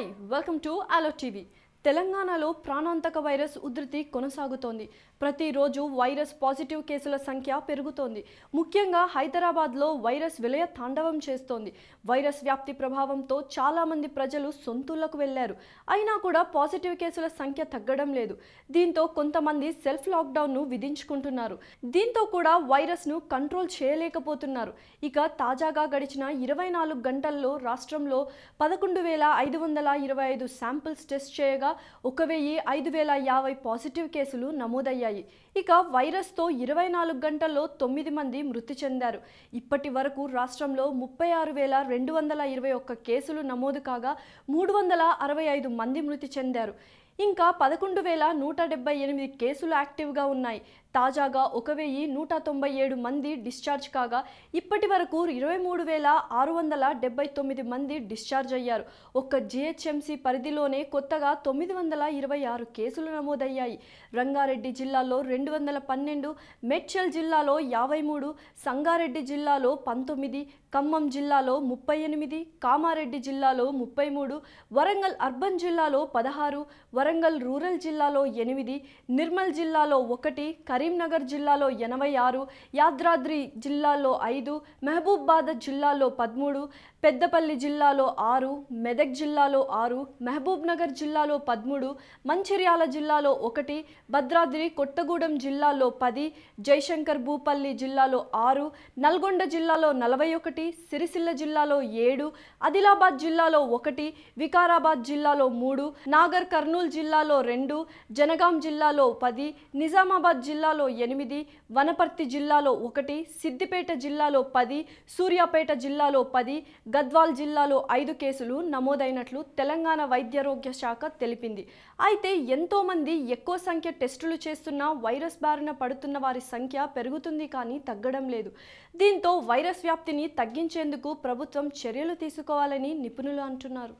Hi, welcome to Allo TV. తెలంగాణలో ప్రాణాంతక virus ఉధృతి కొనసాగుతోంది ప్రతిరోజు వైరస్ పాజిటివ్ కేసుల సంఖ్య పెరుగుతోంది ముఖ్యంగా హైదరాబాద్లో వైరస్ విలయ తాండవం చేస్తోంది వైరస్ వ్యాప్తి ప్రభావంతో చాలామంది ప్రజలు సొంతూళ్లకు వెళ్లారు అయినా కూడా పాజిటివ్ కేసుల సంఖ్య తగ్గడం లేదు దీంతో కొంతమంది సెల్ఫ్ లాక్డౌన్ను విధించుకుంటున్నారు దీంతో కూడా వైరస్ను కంట్రోల్ చేయలేకపోతున్నారు ఇక తాజాగా గడిచిన ఇరవై నాలుగు గంటల్లో రాష్ట్రంలో పదకొండు వేల ఐదు వందల ఇరవై ఐదు శాంపిల్స్ టెస్ట్ చేయగా ఒక వెయ్యి ఐదు వేల యాభై పాజిటివ్ కేసులు నమోదయ్యాయి ఇక వైరస్తో ఇరవై నాలుగు గంటల్లో తొమ్మిది మంది మృతి చెందారు ఇప్పటి వరకు రాష్ట్రంలో ముప్పై ఆరు వేల రెండు వందల ఇరవై ఒక్క కేసులు నమోదు కాగా మూడు వందల అరవై ఐదు మంది మృతి చెందారు ఇంకా పదకొండు వేల నూట డెబ్బై ఎనిమిది కేసులు యాక్టివ్గా ఉన్నాయి తాజాగా ఒక వెయ్యి నూట తొంభై ఏడు మంది డిశ్చార్జ్ కాగా ఇప్పటి వరకు ఇరవై మూడు వేల ఆరు వందల డెబ్బై తొమ్మిది మంది డిశ్చార్జ్ అయ్యారు ఒక్క జిహెచ్ఎంసీ పరిధిలోనే కొత్తగా తొమ్మిది వందల ఇరవై ఆరు కేసులు నమోదయ్యాయి రంగారెడ్డి జిల్లాలో రెండు వందల పన్నెండు మేడ్చల్ జిల్లాలో యాభై మూడు సంగారెడ్డి జిల్లాలో పంతొమ్మిది ఖమ్మం జిల్లాలో ముప్పై ఎనిమిది కామారెడ్డి జిల్లాలో ముప్పై మూడు వరంగల్ అర్బన్ జిల్లాలో పదహారు వరంగల్ రూరల్ జిల్లాలో ఎనిమిది నిర్మల్ జిల్లాలో ఒకటి కరీంనగర్ జిల్లాలో ఎనభై ఆరు యాద్రాద్రి జిల్లాలో ఐదు మహబూబాద్ జిల్లాలో పదమూడు పెద్దపల్లి జిల్లాలో ఆరు మెదక్ జిల్లాలో ఆరు మహబూబ్నగర్ జిల్లాలో పదమూడు మంచిర్యాల జిల్లాలో ఒకటి భద్రాద్రి కొత్తగూడెం జిల్లాలో పది జయశంకర్ భూపల్లి జిల్లాలో ఆరు నల్గొండ జిల్లాలో నలభై ఒకటి ఒకటి సిరిసిల్ల జిల్లాలో ఏడు ఆదిలాబాద్ జిల్లాలో ఒకటి వికారాబాద్ జిల్లాలో మూడు నాగర్ కర్నూలు జిల్లాలో రెండు జనగాం జిల్లాలో పది నిజామాబాద్ జిల్లాలో ఎనిమిది వనపర్తి జిల్లాలో ఒకటి సిద్దిపేట జిల్లాలో పది సూర్యాపేట జిల్లాలో పది గద్వాల్ జిల్లాలో ఐదు కేసులు నమోదైనట్లు తెలంగాణ వైద్యారోగ్య శాఖ తెలిపింది అయితే ఎంతోమంది ఎక్కువ సంఖ్య టెస్టులు చేస్తున్నా వైరస్ బారిన పడుతున్న వారి సంఖ్య పెరుగుతుంది కానీ తగ్గడం లేదు దీంతో వైరస్ వ్యాప్తిని తగ్గ తగ్గించేందుకు ప్రభుత్వం చర్యలు తీసుకోవాలని నిపుణులు అంటున్నారు